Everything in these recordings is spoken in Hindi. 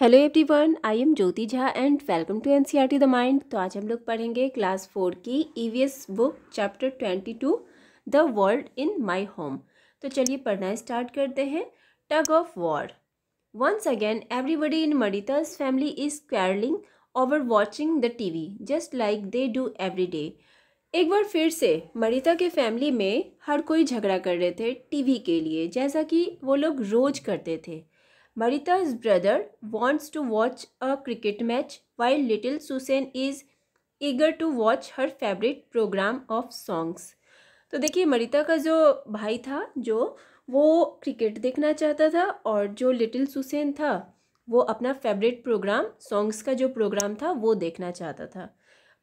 Hello everyone I am Jyoti Jha and welcome to NCERT the mind तो आज हम लोग पढ़ेंगे क्लास फोर की EVS book chapter twenty two the world in my home तो चलिए पढ़ना स्टार्ट करते हैं tug of war once again everybody in Marita's family is quarrelling over watching the TV just like they do every day एक बार फिर से मरिता के फैमिली में हर कोई झगड़ा कर रहे थे टीवी के लिए जैसा कि वो लोग रोज करते थे Marita's brother wants to watch a cricket match while little Susan is eager to watch her favorite program of songs. तो देखिए मरिता का जो भाई था जो वो क्रिकेट देखना चाहता था और जो लिटिल सुसेन था वो अपना फेवरेट प्रोग्राम सॉन्ग्स का जो प्रोग्राम था वो देखना चाहता था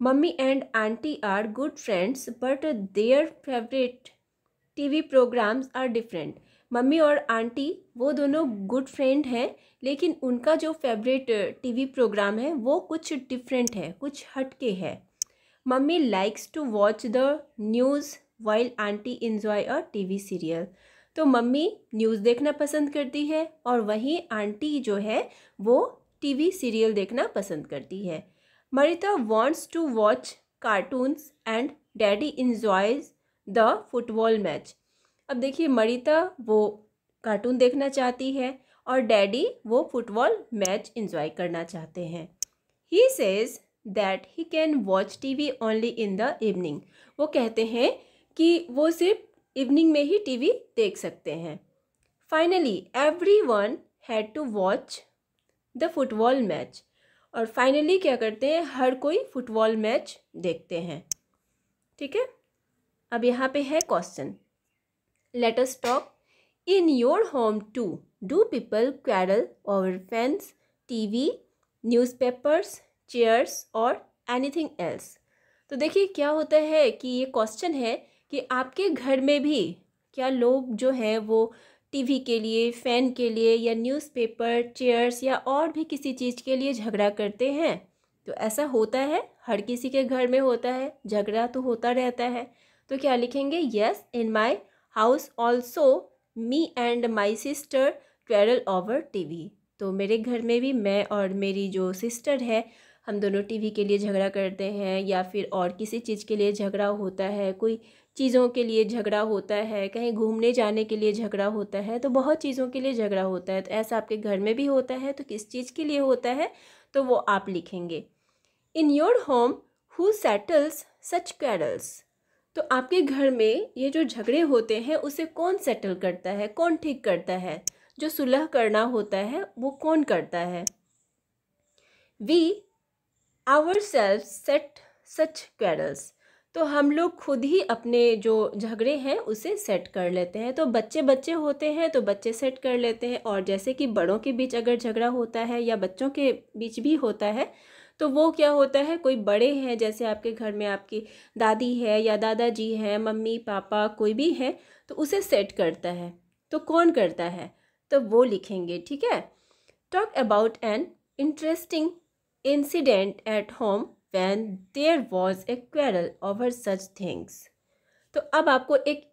mummy and aunty are good friends but their favourite TV programmes are different mummy और आंटी वो दोनों गुड फ्रेंड हैं लेकिन उनका जो फेवरेट टीवी प्रोग्राम है वो कुछ डिफरेंट है कुछ हटके है mummy likes to watch the news while aunty enjoy a TV serial तो मम्मी न्यूज़ देखना पसंद करती है और वहीं आंटी जो है वो टीवी सीरियल देखना पसंद करती है Marita wants to watch cartoons and daddy enjoys the football match अब देखिए मरिता वो कार्टून देखना चाहती है और डैडी वो फुटबॉल मैच इंजॉय करना चाहते हैं he says that he can watch T V only in the evening वो कहते हैं कि वो सिर्फ इवनिंग में ही टी वी देख सकते हैं finally everyone had to watch the football match और फाइनली क्या करते हैं हर कोई फुटबॉल मैच देखते हैं ठीक है अब यहाँ पे है question let us talk. In your home too, do people quarrel over fans, TV, newspapers, chairs और anything else? तो देखिए क्या होता है कि ये क्वेश्चन है कि आपके घर में भी क्या लोग जो हैं वो टीवी के लिए फ़ैन के लिए या न्यूज़पेपर चेयर्स या और भी किसी चीज़ के लिए झगड़ा करते हैं तो ऐसा होता है हर किसी के घर में होता है झगड़ा तो होता रहता है तो क्या लिखेंगे yes in my house also me and my sister quarrel over T V तो मेरे घर में भी मैं और मेरी जो सिस्टर है हम दोनों टीवी के लिए झगड़ा करते हैं या फिर और किसी चीज़ के लिए झगड़ा होता है कोई चीज़ों के लिए झगड़ा होता है कहीं घूमने जाने के लिए झगड़ा होता है तो बहुत चीज़ों के लिए झगड़ा होता है तो ऐसा आपके घर में भी होता है तो किस चीज़ के लिए होता है तो वो आप लिखेंगे in your home who settles such quarrels तो आपके घर में ये जो झगड़े होते हैं उसे कौन सेटल करता है कौन ठीक करता है जो सुलह करना होता है वो कौन करता है we ourselves set such quarrels तो हम लोग खुद ही अपने जो झगड़े हैं उसे सेट कर लेते हैं तो बच्चे बच्चे होते हैं तो बच्चे सेट कर लेते हैं और जैसे कि बड़ों के बीच अगर झगड़ा होता है या बच्चों के बीच भी होता है तो वो क्या होता है कोई बड़े हैं जैसे आपके घर में आपकी दादी है या दादाजी हैं मम्मी पापा कोई भी है तो उसे सेट करता है तो कौन करता है तो वो लिखेंगे ठीक है talk about an interesting incident at home when there was a quarrel over such things तो अब आपको एक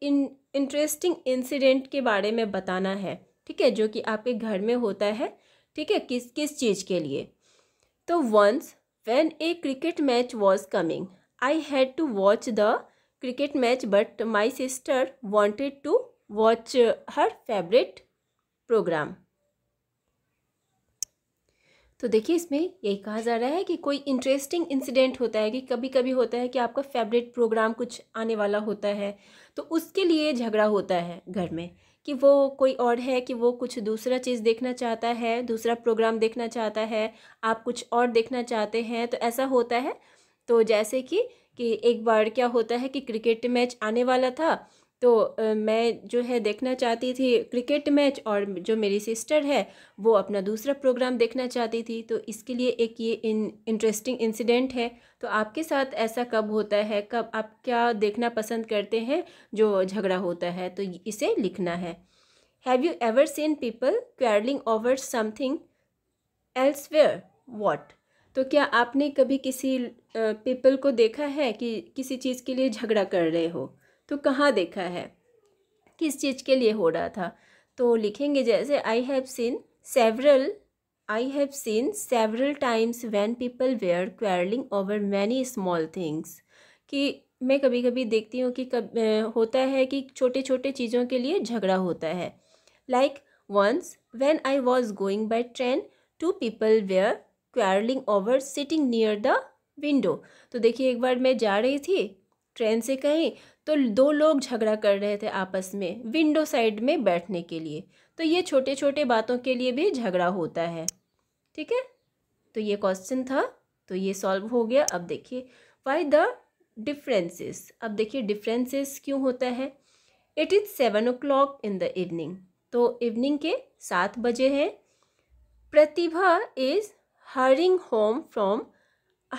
इंटरेस्टिंग इंसिडेंट के बारे में बताना है ठीक है जो कि आपके घर में होता है ठीक है किस किस चीज़ के लिए तो once when a cricket match was coming I had to watch the cricket match but my sister wanted to watch her favourite programme तो देखिए इसमें यही कहा जा रहा है कि कोई इंटरेस्टिंग इंसिडेंट होता है कि कभी कभी होता है कि आपका फेवरेट प्रोग्राम कुछ आने वाला होता है तो उसके लिए झगड़ा होता है घर में कि वो कोई और है कि वो कुछ दूसरा चीज़ देखना चाहता है दूसरा प्रोग्राम देखना चाहता है आप कुछ और देखना चाहते हैं तो ऐसा होता है तो जैसे कि कि एक बार क्या होता है कि क्रिकेट मैच आने वाला था तो मैं जो है देखना चाहती थी क्रिकेट मैच और जो मेरी सिस्टर है वो अपना दूसरा प्रोग्राम देखना चाहती थी तो इसके लिए एक ये इन इंटरेस्टिंग इंसिडेंट है तो आपके साथ ऐसा कब होता है कब आप क्या देखना पसंद करते हैं जो झगड़ा होता है तो इसे लिखना है have you ever seen people quarrelling over something elsewhere what तो क्या आपने कभी किसी पीपल को देखा है कि किसी चीज़ के लिए झगड़ा कर रहे हो तो कहाँ देखा है किस चीज़ के लिए हो रहा था तो लिखेंगे जैसे I have seen several I have seen several times when people were quarrelling over many small things कि मैं कभी कभी देखती हूँ कि कब होता है कि छोटे छोटे चीज़ों के लिए झगड़ा होता है like once when I was going by train two people were quarrelling over sitting near the window तो देखिए एक बार मैं जा रही थी ट्रेन से कहीं तो दो लोग झगड़ा कर रहे थे आपस में विंडो साइड में बैठने के लिए तो ये छोटे छोटे बातों के लिए भी झगड़ा होता है ठीक है तो ये क्वेश्चन था तो ये सॉल्व हो गया अब देखिए वाई द डिफ्रेंसेस अब देखिए डिफ्रेंसेस क्यों होता है it is seven o'clock in the evening तो इवनिंग के सात बजे हैं Pratibha is hurrying home from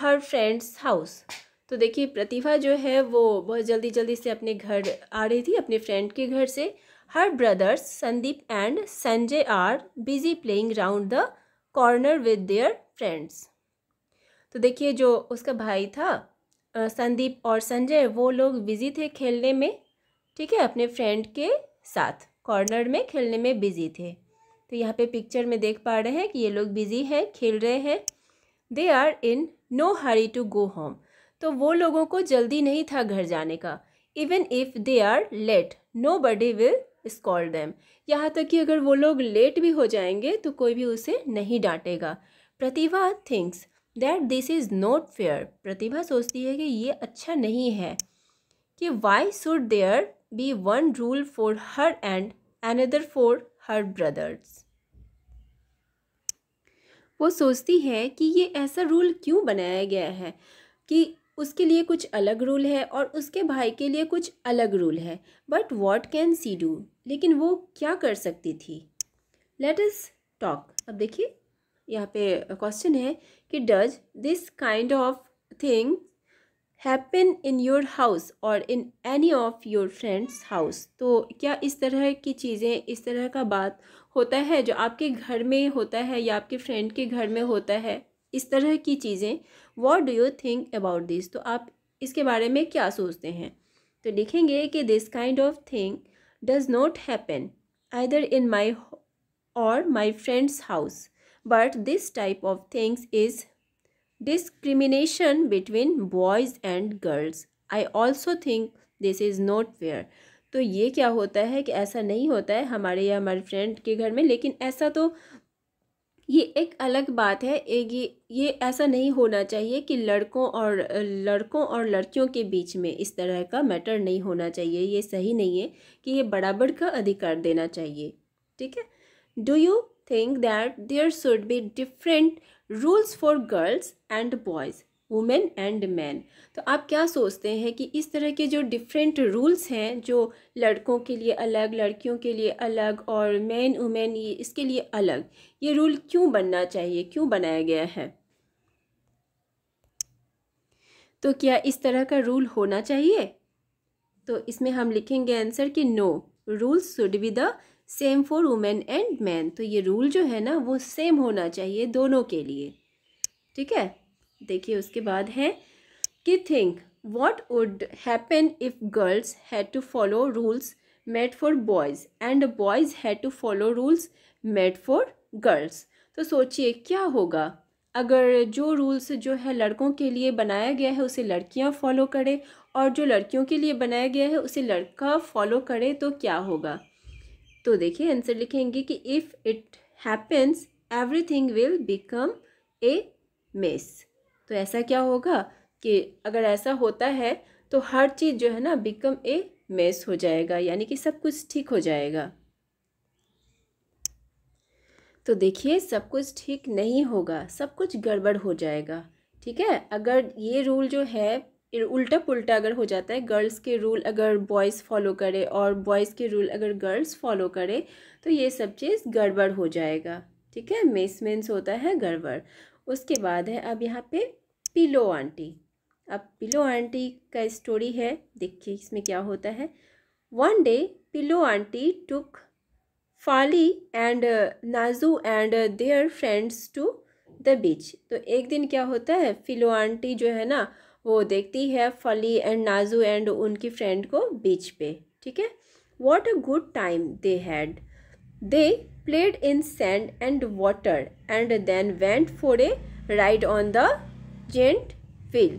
her friend's house तो देखिए प्रतिभा जो है वो बहुत जल्दी जल्दी से अपने घर आ रही थी अपने फ्रेंड के घर से her brothers Sandeep and Sanjay are busy playing round the corner with their friends तो देखिए जो उसका भाई था संदीप और संजय वो लोग बिजी थे खेलने में ठीक है अपने फ्रेंड के साथ कॉर्नर में खेलने में बिजी थे तो यहाँ पे पिक्चर में देख पा रहे हैं कि ये लोग बिजी हैं खेल रहे हैं they are in no hurry to go home तो वो लोगों को जल्दी नहीं था घर जाने का even if they are late nobody will scold them यहाँ तक कि अगर वो लोग लेट भी हो जाएंगे तो कोई भी उसे नहीं डांटेगा Pratibha thinks that this is not fair Pratibha सोचती है कि ये अच्छा नहीं है कि why should there be one rule for her and another for her brothers वो सोचती है कि ये ऐसा रूल क्यों बनाया गया है कि उसके लिए कुछ अलग रूल है और उसके भाई के लिए कुछ अलग रूल है but what can she do लेकिन वो क्या कर सकती थी लेट टॉक अब देखिए यहाँ पे क्वेश्चन है कि does this kind of thing happen in your house और in any of your friends house तो क्या इस तरह की चीज़ें इस तरह का बात होता है जो आपके घर में होता है या आपके फ्रेंड के घर में होता है इस तरह की चीज़ें what do you think about this तो आप इसके बारे में क्या सोचते हैं तो लिखेंगे कि this kind of thing does not happen either in my और my friends house but this type of things is discrimination between boys and girls I also think this is not fair तो ये क्या होता है कि ऐसा नहीं होता है हमारे या हमारे फ्रेंड के घर में लेकिन ऐसा तो ये एक अलग बात है एक ये ये ऐसा नहीं होना चाहिए कि लड़कों और लड़कों और लड़कियों के बीच में इस तरह का मैटर नहीं होना चाहिए ये सही नहीं है कि ये बराबर का अधिकार देना चाहिए ठीक है do you think that there should be different rules for girls and boys women and man तो आप क्या सोचते हैं कि इस तरह के जो डिफरेंट रूल्स हैं जो लड़कों के लिए अलग लड़कियों के लिए अलग और मैन वुमेन ये इसके लिए अलग ये रूल क्यों बनना चाहिए क्यों बनाया गया है तो क्या इस तरह का रूल होना चाहिए तो इसमें हम लिखेंगे आंसर कि no rules should be the same for women and man तो ये रूल जो है ना वो सेम होना चाहिए दोनों के लिए ठीक है देखिए उसके बाद है कि think what would happen if girls had to follow rules made for boys and boys had to follow rules made for girls तो सोचिए क्या होगा अगर जो रूल्स जो है लड़कों के लिए बनाया गया है उसे लड़कियां फॉलो करें और जो लड़कियों के लिए बनाया गया है उसे लड़का फॉलो करे तो क्या होगा तो देखिए आंसर लिखेंगे कि if it happens everything will become a mess तो ऐसा क्या होगा कि अगर ऐसा होता है तो हर चीज़ जो है ना बिकम ए मेस हो जाएगा यानी कि सब कुछ ठीक हो जाएगा तो देखिए सब कुछ ठीक नहीं होगा सब कुछ गड़बड़ हो जाएगा ठीक है अगर ये रूल जो है उल्टा पुल्टा अगर हो जाता है गर्ल्स के रूल अगर बॉयज़ फॉलो करे और बॉयज़ के रूल अगर गर्ल्स फॉलो करे तो ये सब चीज़ गड़बड़ हो जाएगा ठीक है मेसमेंस होता है गड़बड़ उसके बाद है अब यहाँ पे पिलो आंटी अब पिलो आंटी का स्टोरी है देखिए इसमें क्या होता है one day pillow aunty took Fali and Naju and their friends to the beach तो एक दिन क्या होता है पिलो आंटी जो है ना वो देखती है फली एंड नाजू एंड उनकी फ्रेंड को बीच पे ठीक है what a good time they had they played in sand and water and then went for a ride on the giant wheel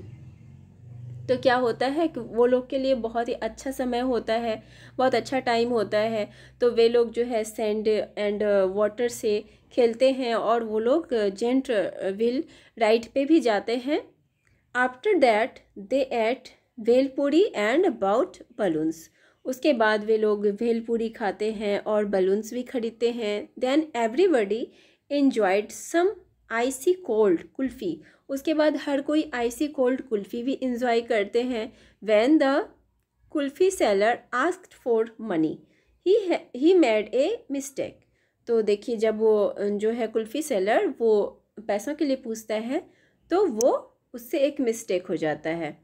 तो क्या होता है कि वो लोग के लिए बहुत ही अच्छा समय होता है बहुत अच्छा टाइम होता है तो वे लोग जो है सैंड एंड वाटर से खेलते हैं और वो लोग जेंट व्हील राइड पे भी जाते हैं after that they ate bhelpuri and about balloons उसके बाद वे लोग भेलपूरी खाते हैं और बलून्स भी खरीदते हैं then everybody enjoyed some icy cold kulfi उसके बाद हर कोई आइसी कोल्ड कुल्फ़ी भी इंजॉय करते हैं when the kulfi seller asked for money he he made a mistake तो देखिए जब वो जो है कुल्फ़ी सेलर वो पैसों के लिए पूछता है तो वो उससे एक मिस्टेक हो जाता है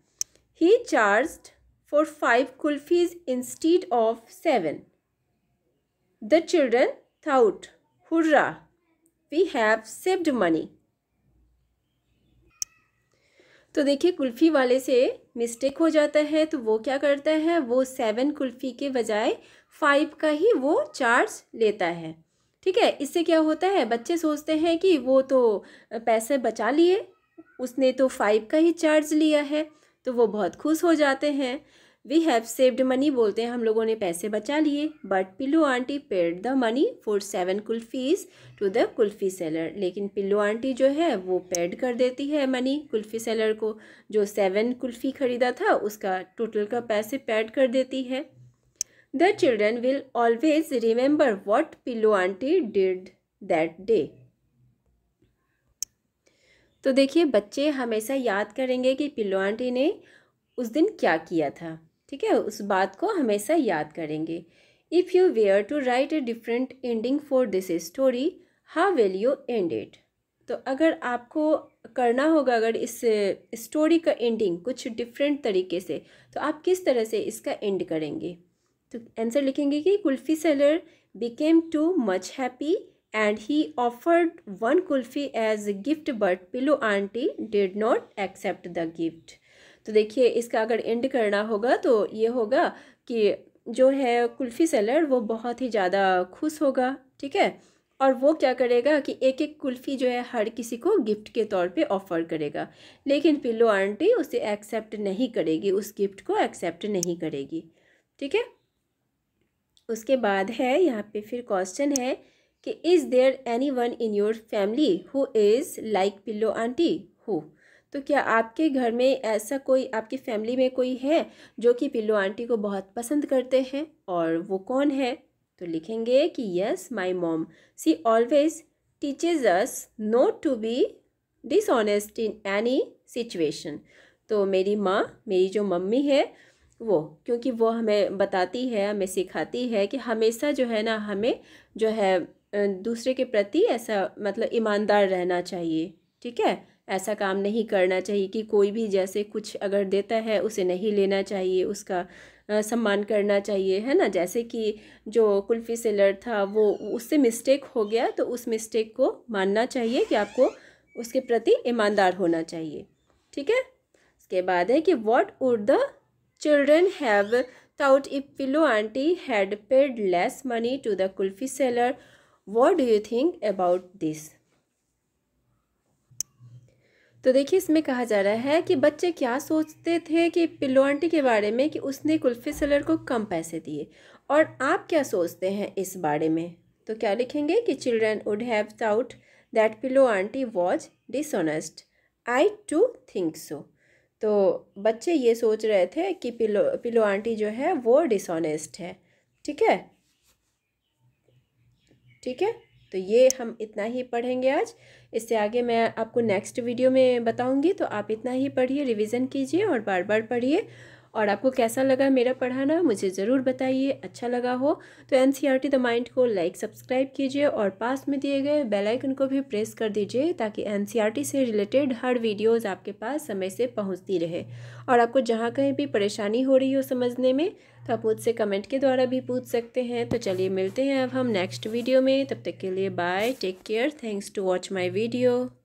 he charged for five kulfis instead of seven. The children thought, Hurrah! We have saved money. तो देखिए कुल्फ़ी वाले से मिस्टेक हो जाता है तो वो क्या करता है वो सेवन कुल्फ़ी के बजाय फाइव का ही वो चार्ज लेता है ठीक है इससे क्या होता है बच्चे सोचते हैं कि वो तो पैसे बचा लिए उसने तो फाइव का ही चार्ज लिया है तो वो बहुत खुश हो जाते हैं वी हैव सेव्ड मनी बोलते हैं हम लोगों ने पैसे बचा लिए but pillow aunty paid the money for seven kulfis to the kulfi seller लेकिन पिल्लू आंटी जो है वो पेड कर देती है मनी कुल्फ़ी सेलर को जो सेवन कुल्फ़ी ख़रीदा था उसका टोटल का पैसे पेड कर देती है the children will always remember what pillow aunty did that day तो देखिए बच्चे हमेशा याद करेंगे कि पिल्लो आंटी ने उस दिन क्या किया था ठीक है उस बात को हमेशा याद करेंगे if you were to write a different ending for this story how will you end it तो अगर आपको करना होगा अगर इस स्टोरी का एंडिंग कुछ डिफरेंट तरीके से तो आप किस तरह से इसका एंड करेंगे तो आंसर लिखेंगे कि kulfi seller became too much happy and he offered one kulfi as a gift but pillow auntie did not accept the gift तो देखिए इसका अगर एंड करना होगा तो ये होगा कि जो है कुल्फ़ी सेलर वो बहुत ही ज़्यादा खुश होगा ठीक है और वो क्या करेगा कि एक एक कुल्फ़ी जो है हर किसी को गिफ्ट के तौर पे ऑफ़र करेगा लेकिन पिल्लो आंटी उसे एक्सेप्ट नहीं करेगी उस गिफ्ट को एक्सेप्ट नहीं करेगी ठीक है उसके बाद है यहाँ पे फिर क्वेश्चन है कि is there anyone in your family who is like pillow aunty who तो क्या आपके घर में ऐसा कोई आपकी फैमिली में कोई है जो कि पिल्लो आंटी को बहुत पसंद करते हैं और वो कौन है तो लिखेंगे कि yes my mom she always teaches us not to be dishonest in any situation तो मेरी माँ मेरी जो मम्मी है वो क्योंकि वो हमें बताती है हमें सिखाती है कि हमेशा जो है ना हमें जो है दूसरे के प्रति ऐसा मतलब ईमानदार रहना चाहिए ठीक है ऐसा काम नहीं करना चाहिए कि कोई भी जैसे कुछ अगर देता है उसे नहीं लेना चाहिए उसका सम्मान करना चाहिए है ना जैसे कि जो कुल्फ़ी सेलर था वो उससे मिस्टेक हो गया तो उस मिस्टेक को मानना चाहिए कि आपको उसके प्रति ईमानदार होना चाहिए ठीक है उसके बाद है कि what would the children have thought if Pillow auntie had paid less money to the kulfi seller what do you think about this तो देखिए इसमें कहा जा रहा है कि बच्चे क्या सोचते थे कि पिल्लो आंटी के बारे में कि उसने कुल्फी सेलर को कम पैसे दिए और आप क्या सोचते हैं इस बारे में तो क्या लिखेंगे कि children would have doubt that pillow aunty was dishonest I too think so तो बच्चे ये सोच रहे थे कि पिलो पिलो आंटी जो है वो डिसऑनेस्ट है ठीक है ठीक है तो ये हम इतना ही पढ़ेंगे आज इससे आगे मैं आपको नेक्स्ट वीडियो में बताऊंगी तो आप इतना ही पढ़िए रिवीजन कीजिए और बार बार पढ़िए और आपको कैसा लगा मेरा पढ़ाना मुझे ज़रूर बताइए अच्छा लगा हो तो एन द माइंड को लाइक सब्सक्राइब कीजिए और पास में दिए गए बेलाइकन को भी प्रेस कर दीजिए ताकि एन e से रिलेटेड हर वीडियोज़ आपके पास समय से पहुँचती रहे और आपको जहाँ कहीं भी परेशानी हो रही हो समझने में तो आप मुझसे कमेंट के द्वारा भी पूछ सकते हैं तो चलिए मिलते हैं अब हम नेक्स्ट वीडियो में तब तक के लिए bye take care thanks to watch my video